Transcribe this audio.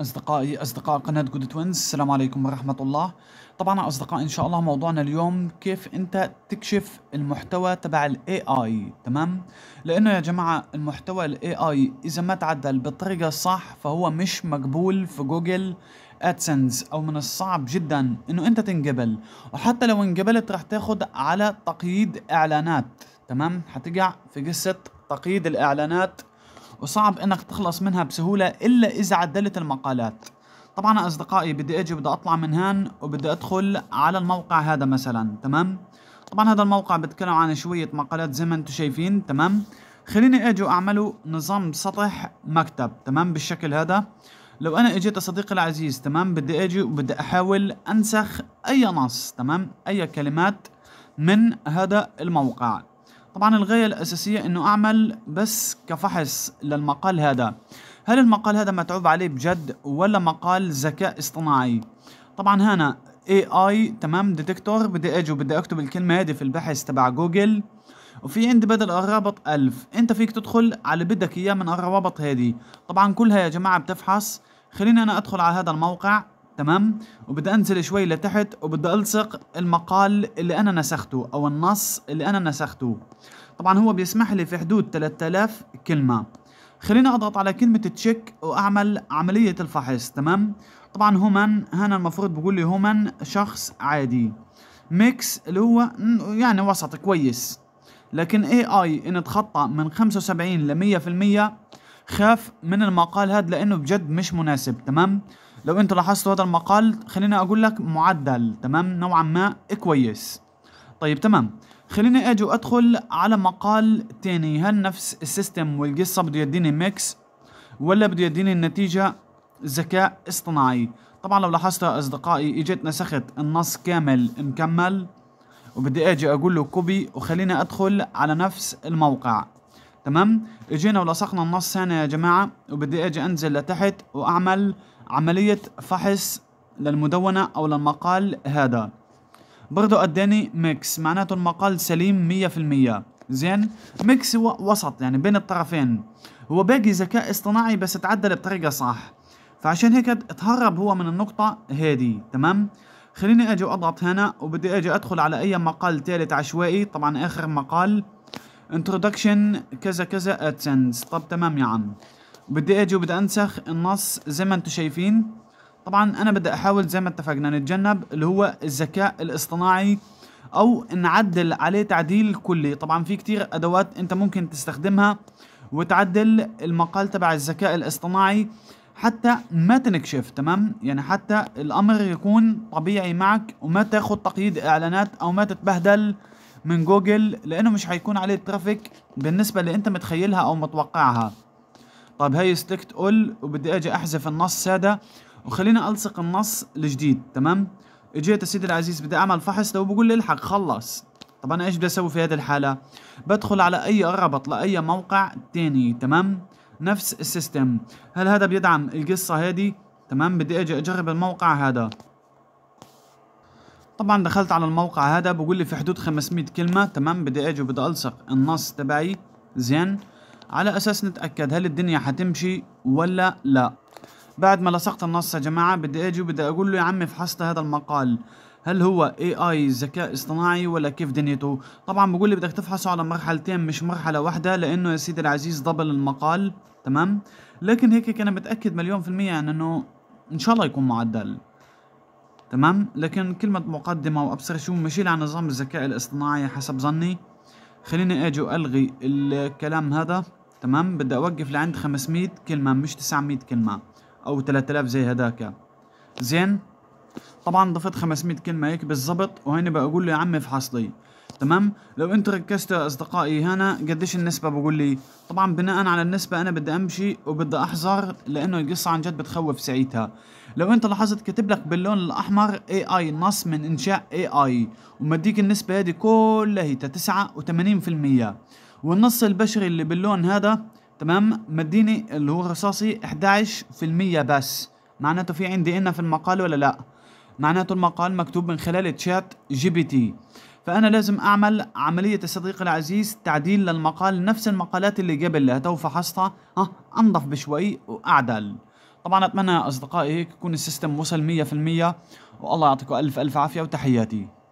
أصدقائي أصدقاء قناة جود توينز السلام عليكم ورحمة الله طبعا أصدقائي إن شاء الله موضوعنا اليوم كيف أنت تكشف المحتوى تبع الـ AI تمام لأنه يا جماعة المحتوى الـ AI إذا ما تعدل بالطريقة الصح فهو مش مقبول في جوجل ادسنس او من الصعب جدا انه انت تنقبل وحتى لو انقبلت راح تاخد على تقييد اعلانات تمام حتقع في قصه تقييد الاعلانات وصعب انك تخلص منها بسهولة الا اذا عدلت المقالات طبعا اصدقائي بدي اجي بدي اطلع من هان وبدي ادخل على الموقع هذا مثلا تمام طبعا هذا الموقع بتكلم عن شوية مقالات زي ما انتم شايفين تمام خليني اجي واعمله نظام سطح مكتب تمام بالشكل هذا لو انا اجيت صديقي العزيز تمام بدي اجي وبدي احاول انسخ اي نص تمام اي كلمات من هذا الموقع طبعا الغاية الأساسية أنه أعمل بس كفحص للمقال هذا هل المقال هذا متعوب عليه بجد ولا مقال ذكاء اصطناعي طبعا هنا AI تمام ديتكتور بدي اجي وبدي اكتب الكلمة هذه في البحث تبع جوجل وفي عندي بدل الرابط ألف انت فيك تدخل على بدك اياه من الروابط هذه طبعا كلها يا جماعة بتفحص خليني انا ادخل على هذا الموقع تمام وبدي انزل شوي لتحت وبدي الصق المقال اللي انا نسخته او النص اللي انا نسخته طبعا هو بيسمح لي في حدود 3000 كلمه خليني اضغط على كلمه تشيك واعمل عمليه الفحص تمام طبعا هومن هنا المفروض بقول لي هومن شخص عادي ميكس اللي هو يعني وسط كويس لكن اي اي ان اتخطى من 75 ل خاف من المقال هذا لانه بجد مش مناسب تمام لو انت لاحظتوا هذا المقال خليني اقول لك معدل تمام نوعا ما كويس طيب تمام خليني اجي وادخل على مقال تاني هل نفس السيستم والقصه بده يديني ميكس ولا بده يديني النتيجه ذكاء اصطناعي طبعا لو لاحظت يا اصدقائي اجيت نسخت النص كامل مكمل وبدي اجي اقول له كوبي وخليني ادخل على نفس الموقع تمام اجينا ولصقنا النص هنا يا جماعه وبدي اجي انزل لتحت واعمل عمليه فحص للمدونه او للمقال هذا برضو اداني ميكس معناته المقال سليم 100% زين ميكس هو وسط يعني بين الطرفين هو باقي ذكاء اصطناعي بس اتعدل بطريقه صح فعشان هيك اتهرب هو من النقطه هذه تمام خليني اجي واضغط هنا وبدي اجي ادخل على اي مقال ثالث عشوائي طبعا اخر مقال introduction كذا كذا ادسنس طب تمام يا عم بدي اجي وبدي انسخ النص زي ما انتم شايفين طبعا انا بدي احاول زي ما اتفقنا نتجنب اللي هو الذكاء الاصطناعي او نعدل عليه تعديل كلي طبعا في كتير ادوات انت ممكن تستخدمها وتعدل المقال تبع الذكاء الاصطناعي حتى ما تنكشف تمام يعني حتى الامر يكون طبيعي معك وما تاخد تقييد اعلانات او ما تتبهدل من جوجل لانه مش حيكون عليه الترافيك بالنسبه اللي انت متخيلها او متوقعها طيب هي ستكت اول وبدي اجي احذف النص ساده وخليني الصق النص الجديد تمام اجيت يا سيدي العزيز بدي اعمل فحص لو بقول لي الحق خلص طب انا ايش بدي اسوي في هذه الحاله بدخل على اي رابط لاي موقع تاني تمام نفس السيستم هل هذا بيدعم القصه هذه تمام بدي اجي اجرب الموقع هذا طبعا دخلت على الموقع هذا بقول لي في حدود 500 كلمه تمام بدي اجي وبدي الصق النص تبعي زين على اساس نتاكد هل الدنيا حتمشي ولا لا بعد ما لصقت النص يا جماعه بدي اجي وبدي اقول له يا عمي فحصت هذا المقال هل هو اي اي ذكاء اصطناعي ولا كيف دنيته طبعا بقول لي بدك تفحصه على مرحلتين مش مرحله واحده لانه يا سيدي العزيز ضبل المقال تمام لكن هيك انا متاكد مليون في الميه يعني انه ان شاء الله يكون معدل تمام لكن كلمة مقدمة وابصر شو مشيل عن نظام الذكاء الاصطناعي حسب ظني خليني اجي والغي الكلام هذا تمام بدي اوقف لعند 500 كلمة مش 900 كلمة او 3000 زي هداك زين طبعا ضفت 500 كلمة هيك بالضبط وهيني بقول له يا عمي فحص لي تمام لو انتوا ركزتوا يا اصدقائي هنا قديش النسبه بقول لي طبعا بناء على النسبه انا بدي امشي وبدي احذر لانه القصه عن جد بتخوف ساعتها لو انت لاحظت كاتب لك باللون الاحمر اي اي نص من انشاء اي اي ومديك النسبه هذه كلها 89% والنص البشري اللي باللون هذا تمام مديني اللي هو الرصاصي 11% بس معناته في عندي انا في المقال ولا لا معناته المقال مكتوب من خلال تشات جي بي تي فأنا لازم أعمل عملية الصديق صديقي العزيز تعديل للمقال نفس المقالات اللي قبل اللي تو فحصتها ها أنظف بشوي وأعدل طبعا أتمنى أصدقائي هيك يكون السيستم وصل 100% والله يعطيكم ألف ألف عافية وتحياتي